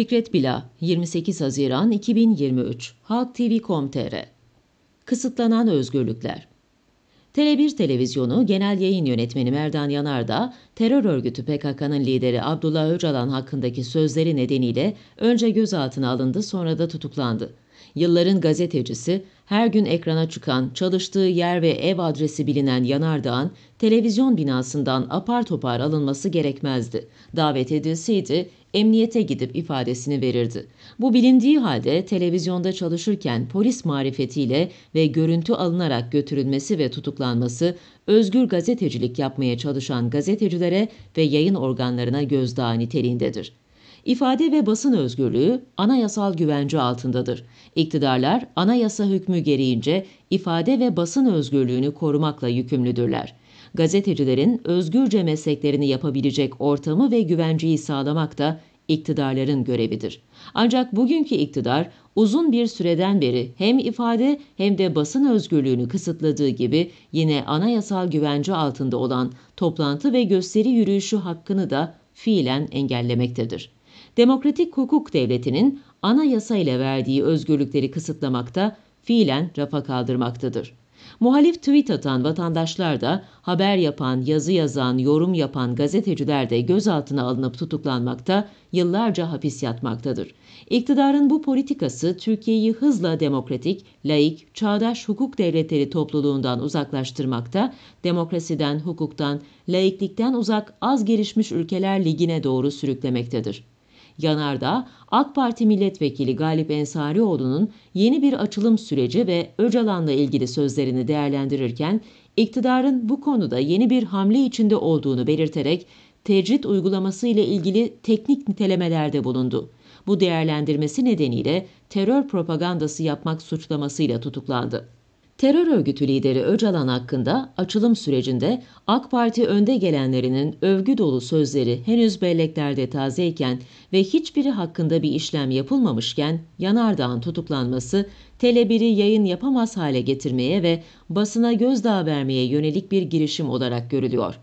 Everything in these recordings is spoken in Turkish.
Fikret Bila, 28 Haziran 2023, Halk TV.com.tr Kısıtlanan Özgürlükler Tele1 Televizyonu Genel Yayın Yönetmeni Merdan Yanarda, terör örgütü PKK'nın lideri Abdullah Öcalan hakkındaki sözleri nedeniyle önce gözaltına alındı sonra da tutuklandı. Yılların gazetecisi, her gün ekrana çıkan, çalıştığı yer ve ev adresi bilinen Yanardağ'ın televizyon binasından apar topar alınması gerekmezdi. Davet edilseydi emniyete gidip ifadesini verirdi. Bu bilindiği halde televizyonda çalışırken polis marifetiyle ve görüntü alınarak götürülmesi ve tutuklanması özgür gazetecilik yapmaya çalışan gazetecilere ve yayın organlarına gözdağı niteliğindedir. İfade ve basın özgürlüğü anayasal güvence altındadır. İktidarlar anayasa hükmü gereğince ifade ve basın özgürlüğünü korumakla yükümlüdürler. Gazetecilerin özgürce mesleklerini yapabilecek ortamı ve güvenceyi sağlamak da iktidarların görevidir. Ancak bugünkü iktidar uzun bir süreden beri hem ifade hem de basın özgürlüğünü kısıtladığı gibi yine anayasal güvence altında olan toplantı ve gösteri yürüyüşü hakkını da fiilen engellemektedir demokratik hukuk devletinin anayasa ile verdiği özgürlükleri kısıtlamakta, fiilen rafa kaldırmaktadır. Muhalif tweet atan vatandaşlar da, haber yapan, yazı yazan, yorum yapan gazeteciler de gözaltına alınıp tutuklanmakta, yıllarca hapis yatmaktadır. İktidarın bu politikası Türkiye'yi hızla demokratik, laik, çağdaş hukuk devletleri topluluğundan uzaklaştırmakta, demokrasiden, hukuktan, laiklikten uzak az gelişmiş ülkeler ligine doğru sürüklemektedir. Yanardağ, AK Parti Milletvekili Galip Ensarioğlu'nun yeni bir açılım süreci ve Öcalan'la ilgili sözlerini değerlendirirken iktidarın bu konuda yeni bir hamle içinde olduğunu belirterek tecrit uygulaması ile ilgili teknik nitelemelerde bulundu. Bu değerlendirmesi nedeniyle terör propagandası yapmak suçlamasıyla tutuklandı. Terör örgütü lideri Öcalan hakkında açılım sürecinde AK Parti önde gelenlerinin övgü dolu sözleri henüz belleklerde tazeyken ve hiçbiri hakkında bir işlem yapılmamışken Yanardağ'ın tutuklanması Tele1'i yayın yapamaz hale getirmeye ve basına gözdağı vermeye yönelik bir girişim olarak görülüyor.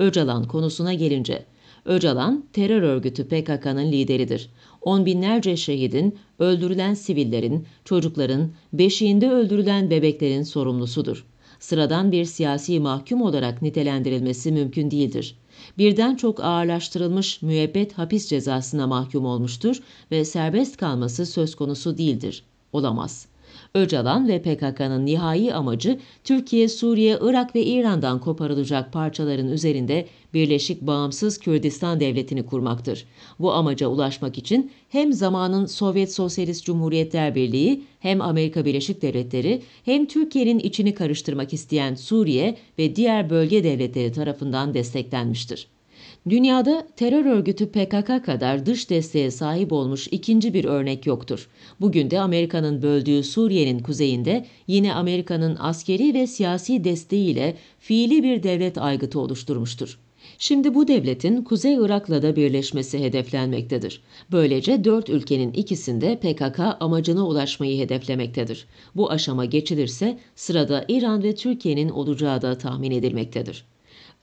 Öcalan konusuna gelince Öcalan terör örgütü PKK'nın lideridir. On binlerce şehidin, öldürülen sivillerin, çocukların, beşiğinde öldürülen bebeklerin sorumlusudur. Sıradan bir siyasi mahkum olarak nitelendirilmesi mümkün değildir. Birden çok ağırlaştırılmış müebbet hapis cezasına mahkum olmuştur ve serbest kalması söz konusu değildir. Olamaz.'' Öcalan ve PKK'nın nihai amacı Türkiye, Suriye, Irak ve İran'dan koparılacak parçaların üzerinde Birleşik Bağımsız Kürdistan Devleti'ni kurmaktır. Bu amaca ulaşmak için hem zamanın Sovyet Sosyalist Cumhuriyetler Birliği hem Amerika Birleşik Devletleri hem Türkiye'nin içini karıştırmak isteyen Suriye ve diğer bölge devletleri tarafından desteklenmiştir. Dünyada terör örgütü PKK kadar dış desteğe sahip olmuş ikinci bir örnek yoktur. Bugün de Amerika'nın böldüğü Suriye'nin kuzeyinde yine Amerika'nın askeri ve siyasi desteğiyle fiili bir devlet aygıtı oluşturmuştur. Şimdi bu devletin Kuzey Irak'la da birleşmesi hedeflenmektedir. Böylece dört ülkenin ikisinde PKK amacına ulaşmayı hedeflemektedir. Bu aşama geçilirse sırada İran ve Türkiye'nin olacağı da tahmin edilmektedir.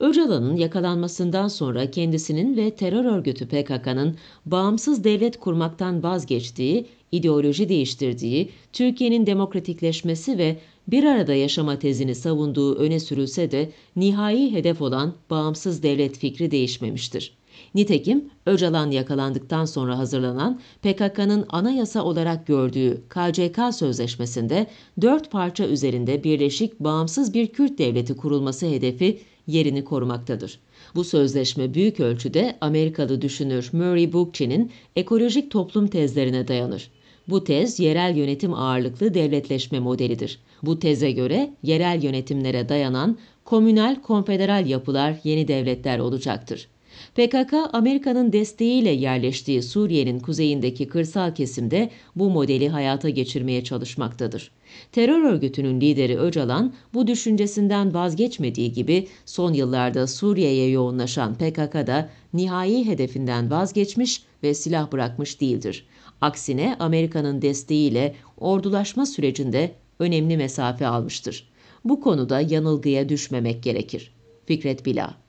Öcalan'ın yakalanmasından sonra kendisinin ve terör örgütü PKK'nın bağımsız devlet kurmaktan vazgeçtiği, ideoloji değiştirdiği, Türkiye'nin demokratikleşmesi ve bir arada yaşama tezini savunduğu öne sürülse de nihai hedef olan bağımsız devlet fikri değişmemiştir. Nitekim Öcalan yakalandıktan sonra hazırlanan PKK'nın anayasa olarak gördüğü KCK sözleşmesinde dört parça üzerinde birleşik bağımsız bir Kürt devleti kurulması hedefi yerini korumaktadır. Bu sözleşme büyük ölçüde Amerikalı düşünür Murray Bookchin'in ekolojik toplum tezlerine dayanır. Bu tez yerel yönetim ağırlıklı devletleşme modelidir. Bu teze göre yerel yönetimlere dayanan komünel konfederal yapılar yeni devletler olacaktır. PKK, Amerika'nın desteğiyle yerleştiği Suriye'nin kuzeyindeki kırsal kesimde bu modeli hayata geçirmeye çalışmaktadır. Terör örgütünün lideri Öcalan bu düşüncesinden vazgeçmediği gibi son yıllarda Suriye'ye yoğunlaşan PKK da nihai hedefinden vazgeçmiş ve silah bırakmış değildir. Aksine Amerika'nın desteğiyle ordulaşma sürecinde önemli mesafe almıştır. Bu konuda yanılgıya düşmemek gerekir. Fikret Bila